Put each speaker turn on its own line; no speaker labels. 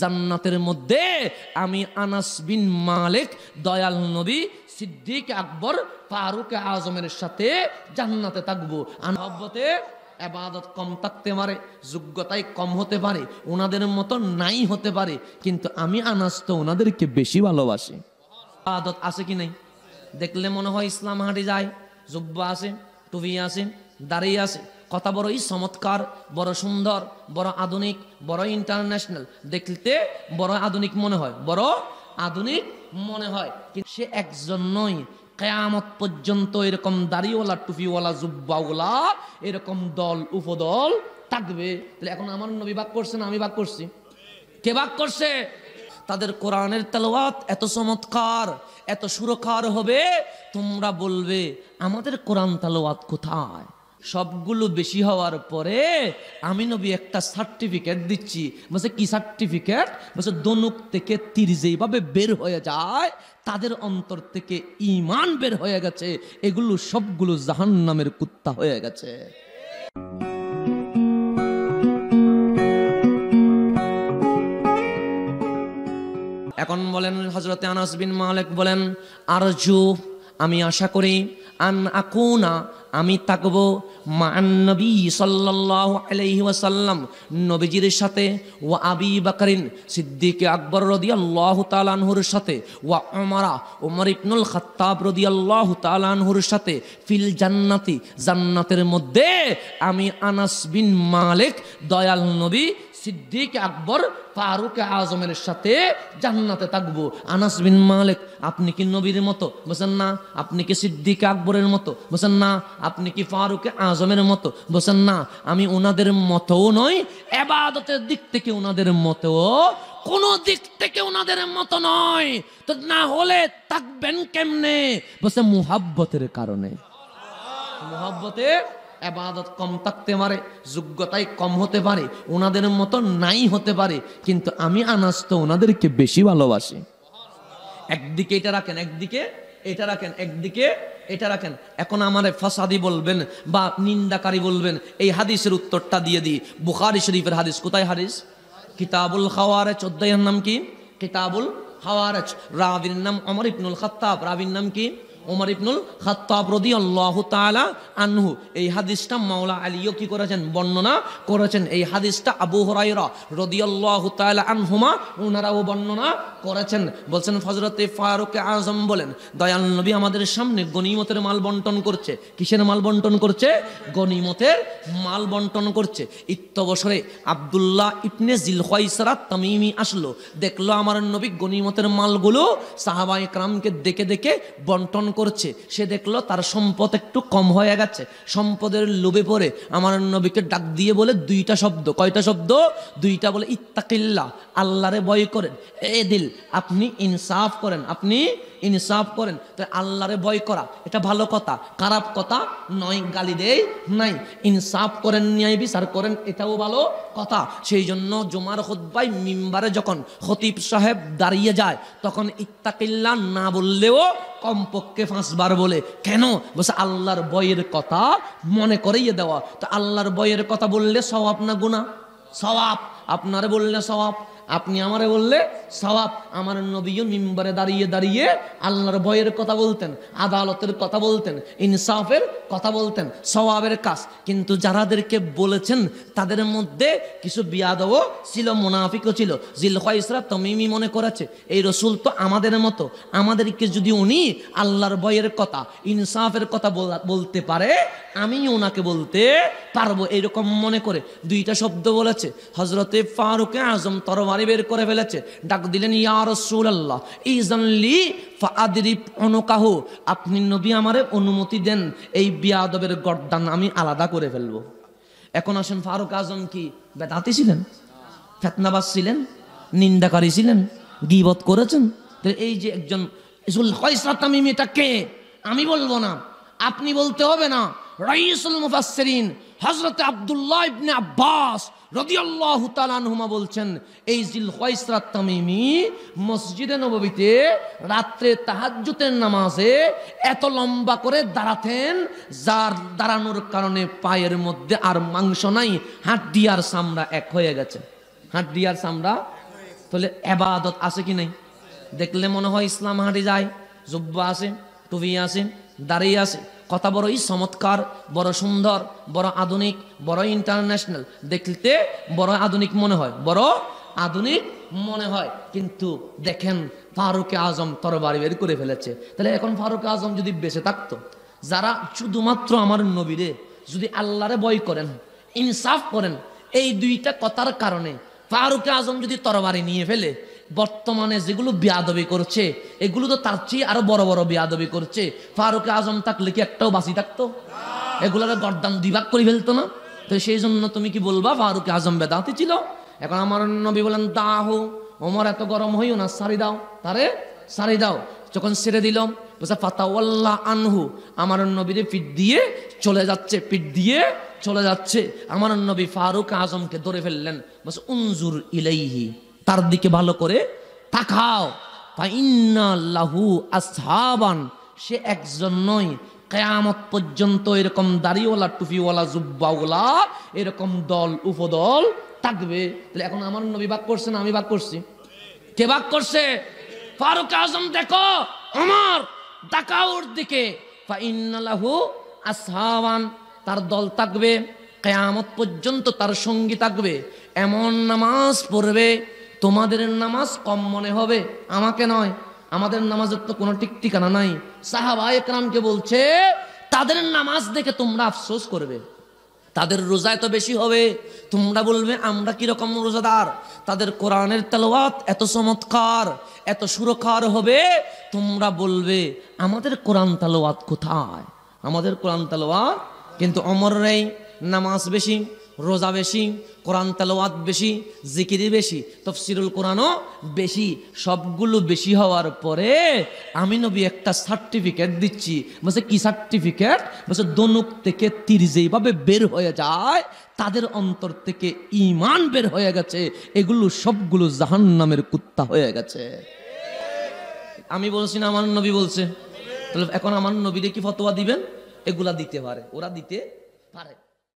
জান্নাতের মধ্যে আমি আনাস বিন মালিক দয়াল নবী সিদ্দিক আকবর ফারুক আজমের সাথে জান্নাতে থাকবো আনবতে আবাদত কম থাকতে পারে যোগ্যতায় কম হতে পারে ওনাদের মতো নাই হতে পারে কিন্তু আমি আনাস তো ওনাদেরকে বেশি ভালোবাসি আবাদত আছে কি নাই দেখলে মনে হয় ইসলাম হাঁটে যায় যোগ্য আছে টুবি আছে দাঁড়িয়ে আছে কথা বড়ই চমৎকার বড় সুন্দর বড় আধুনিক বড় ইন্টারন্যাশনাল দেখতে বড় আধুনিক মনে হয় বড় আধুনিক মনে হয় কিন্তু সে একজন নয় কেয়ামত পর্যন্ত এরকম দাড়িওয়ালা টুপিওয়ালা জুব্বাওয়ালা এরকম দল উপদল থাকবে তাহলে এখন আমার নবী বাক করছে না আমি বাক করছি কে বাক করছে তাদের কোরআনের তেলোয়াত এত চমৎকার এত সুরকার হবে তোমরা বলবে আমাদের কোরআন তেলোয়াত কোথায় সবগুলো বেশি হওয়ার পরে আমি নবী একটা সার্টিফিকেট দিচ্ছি বলছে কি সার্টিফিকেট বলছে দনুক থেকে তীর যেভাবে বের হয়ে যায় তাদের অন্তর থেকে ইমান বের হয়ে গেছে এগুলো সবগুলো জাহান নামের কুত্তা হয়ে গেছে এখন বলেন হজরতে আনাস বিন মালিক বলেন আরজু আমি আশা করি আন আকুনা আমি থাকব মান্নবী সাল্লাল্লাহু সাল্লাহ আলহি ওয়াসাল্লাম নবীজির সাথে ওয়া আবি বাকরিন সিদ্দিক আকবর রদি আল্লাহ তালানহুর সাথে ওয়া অমারা ওমর ইবনুল খত্তাব রদি আল্লাহ তালানহুর সাথে ফিল জান্নাতি জান্নাতের মধ্যে আমি আনাস বিন মালিক দয়াল নবী সিদ্দিক আকবর ফারুক আজমের সাথে জান্নাতে থাকবো আনাস বিন মালিক আপনি কি নবীর মতো বলছেন না আপনি কি সিদ্দিক আকবরের মতো বোঝেন না আপনি কি ফারুক আজমের মতো বলছেন না আমি ওনাদের মতও নই এবাদতের দিক থেকে ওনাদের মতো কোন দিক থেকে ওনাদের মতো নয় তো না হলে থাকবেন কেমনে বলছে মুহাব্বতের কারণে মুহাব্বতের এবাদত কম থাকতে পারে যোগ্যতায় কম হতে পারে ওনাদের মতো নাই হতে পারে কিন্তু আমি আনাজ তো ওনাদেরকে বেশি ভালোবাসি একদিকে এটা রাখেন একদিকে এটা রাখেন একদিকে এটা রাখেন এখন আমারে ফাসাদি বলবেন বা নিন্দাকারী বলবেন এই হাদিসের উত্তরটা দিয়ে দিই বুখারি শরীফের হাদিস কোথায় হাদিস কিতাবুল খাওয়ারে চোদ্দাইয়ের নাম কি কিতাবুল হাওয়ারাজ রাবির নাম অমর ইবনুল খাত্তাব রাবির নাম কি ওমর ইবনুল খাত্তাব রদি আল্লাহ তালা আনহু এই হাদিসটা মাওলা আলীও কি করেছেন বর্ণনা করেছেন এই হাদিসটা আবু হরাইরা রদি আল্লাহ তালা আনহুমা ওনারাও বর্ণনা করেছেন বলছেন ফজরতে ফারুক আজম বলেন দয়াল নবী আমাদের সামনে গনিমতের মাল বন্টন করছে কিসের মাল বন্টন করছে গনিমতের মাল বন্টন করছে ইত্যবসরে আবদুল্লাহ ইবনে জিলহয়সরা তামিমি আসলো দেখলো আমার নবী গনিমতের মালগুলো সাহাবা ক্রামকে দেখে দেখে বন্টন করছে সে দেখলো তার সম্পদ একটু কম হয়ে গেছে সম্পদের লোভে পড়ে আমার নবীকে ডাক দিয়ে বলে দুইটা শব্দ কয়টা শব্দ দুইটা বলে ইত্তাকিল্লা আল্লাহরে বয় করেন এ দিল আপনি ইনসাফ করেন আপনি ইনসাফ করেন তাহলে আল্লাহরে ভয় করা এটা ভালো কথা খারাপ কথা নয় গালি দেই নাই ইনসাফ করেন ন্যায় বিচার করেন এটাও ভালো কথা সেই জন্য জুমার খুদ্বাই মিম্বারে যখন খতিব সাহেব দাঁড়িয়ে যায় তখন ইত্তাকিল্লা না বললেও কমপক্ষে পাঁচবার বলে কেন বসে আল্লাহর বইয়ের কথা মনে করিয়ে দেওয়া তো আল্লাহর বইয়ের কথা বললে সওয়াব না গুণা সওয়াব আপনারে বললে সওয়াব আপনি আমারে বললে সবাব আমার নবীও মিম্বারে দাঁড়িয়ে দাঁড়িয়ে আল্লাহর ভয়ের কথা বলতেন আদালতের কথা বলতেন ইনসাফের কথা বলতেন সবাবের কাজ কিন্তু যারাদেরকে বলেছেন তাদের মধ্যে কিছু বিয়াদও ছিল মোনাফিকও ছিল জিলখাইসরা তমিমি মনে করেছে এই রসুল তো আমাদের মতো আমাদেরকে যদি উনি আল্লাহর ভয়ের কথা ইনসাফের কথা বলতে পারে আমি ওনাকে বলতে পারবো এরকম মনে করে দুইটা শব্দ বলেছে হজরতে ফারুকে আজম তরবার বাড়ি বের করে ফেলেছে ডাক দিলেন ইয়া আল্লাহ ইজনলি ফাদিপ অনুকাহ আপনি নবী আমারে অনুমতি দেন এই বিয়াদবের গড্ডান আমি আলাদা করে ফেলবো এখন আসেন ফারুক আজম কি বেদাতি ছিলেন ফেতনাবাস ছিলেন নিন্দাকারী ছিলেন গিবত করেছেন এই যে একজন এটা কে আমি বলবো না আপনি বলতে হবে না রাইসুল মুফাসসিরিন হযরত আব্দুল্লাহ ইবনে আব্বাস রদিয়াল্লাহ তালানহুমা বলছেন এই জিল খয়সরাত তামিমি মসজিদে নববীতে রাত্রে তাহাজ্জুতের নামাজে এত লম্বা করে দাঁড়াতেন যার দাঁড়ানোর কারণে পায়ের মধ্যে আর মাংস নাই হাড্ডি আর চামড়া এক হয়ে গেছে হাড্ডি আর চামড়া তাহলে এবাদত আছে কি নাই দেখলে মনে হয় ইসলাম হাঁটি যায় জুব্বা আছে টুবি আছে দাঁড়িয়ে আছে কথা বড়ই চমৎকার বড় সুন্দর বড় আধুনিক বড় ইন্টারন্যাশনাল দেখতে বড় আধুনিক মনে হয় বড় আধুনিক মনে হয় কিন্তু দেখেন ফারুকে আজম তরবারি বের করে ফেলেছে তাহলে এখন ফারুকে আজম যদি বেঁচে থাকতো যারা শুধুমাত্র আমার নবীরে যদি আল্লাহরে বই করেন ইনসাফ করেন এই দুইটা কথার কারণে ফারুকে আজম যদি তরবারি নিয়ে ফেলে বর্তমানে যেগুলো বিয়াদবি করছে এগুলো তো তার চেয়ে আরো বড় বড় বিয়াদবি করছে ফারুক আজম থাকলে কি একটাও বাঁচি থাকতো এগুলোর গরদান দিবাক করে ফেলতো না তো সেই জন্য তুমি কি বলবা ফারুক আজম বেদাতি ছিল এখন আমার নবী বলেন তাহ ওমর এত গরম হইও না সারি দাও তারে সারি দাও যখন ছেড়ে দিল বলছে ফাতাউল্লাহ আনহু আমার নবীরে পিঠ দিয়ে চলে যাচ্ছে পিঠ দিয়ে চলে যাচ্ছে আমার নবী ফারুক আজমকে ধরে ফেললেন বলছে উনজুর ইলাইহি তার দিকে ভালো করে তাকাও লাহু আসহাবান সে একজন নয় কেয়ামত পর্যন্ত এরকম দাড়িওয়ালা টুপিওয়ালা জুব্বাওয়ালা এরকম দল উপদল থাকবে তাহলে এখন আমার নবী বাক করছে না আমি বাক করছি কে বাক করছে ফারুক আজম দেখো আমার ডাকাউর দিকে ফাইন্নালাহু আসহাবান তার দল থাকবে কেয়ামত পর্যন্ত তার সঙ্গী থাকবে এমন নামাজ পড়বে তোমাদের নামাজ কম মনে হবে আমাকে নয় আমাদের নামাজের তো কোনো ঠিক ঠিকানা নাই সাহাবা একরামকে বলছে তাদের নামাজ দেখে তোমরা আফসোস করবে তাদের রোজায় তো বেশি হবে তোমরা বলবে আমরা কিরকম রোজাদার তাদের কোরআনের তেলোয়াত এত চমৎকার এত সুরকার হবে তোমরা বলবে আমাদের কোরআন তালোয়াত কোথায় আমাদের কোরআন তালোয়াত কিন্তু অমর নেই নামাজ বেশি রোজা বেশি কোরআন তেলাওয়াত বেশি জিকিরি বেশি তফসিরুল কোরআনও বেশি সবগুলো বেশি হওয়ার পরে আমি নবী একটা সার্টিফিকেট দিচ্ছি বলছে কি সার্টিফিকেট বলছে দনুক থেকে তীর যেইভাবে বের হয়ে যায় তাদের অন্তর থেকে ইমান বের হয়ে গেছে এগুলো সবগুলো জাহান নামের কুত্তা হয়ে গেছে আমি বলছি না আমার নবী বলছে তাহলে এখন আমার নবীরে কি ফতোয়া দিবেন এগুলা দিতে পারে ওরা দিতে পারে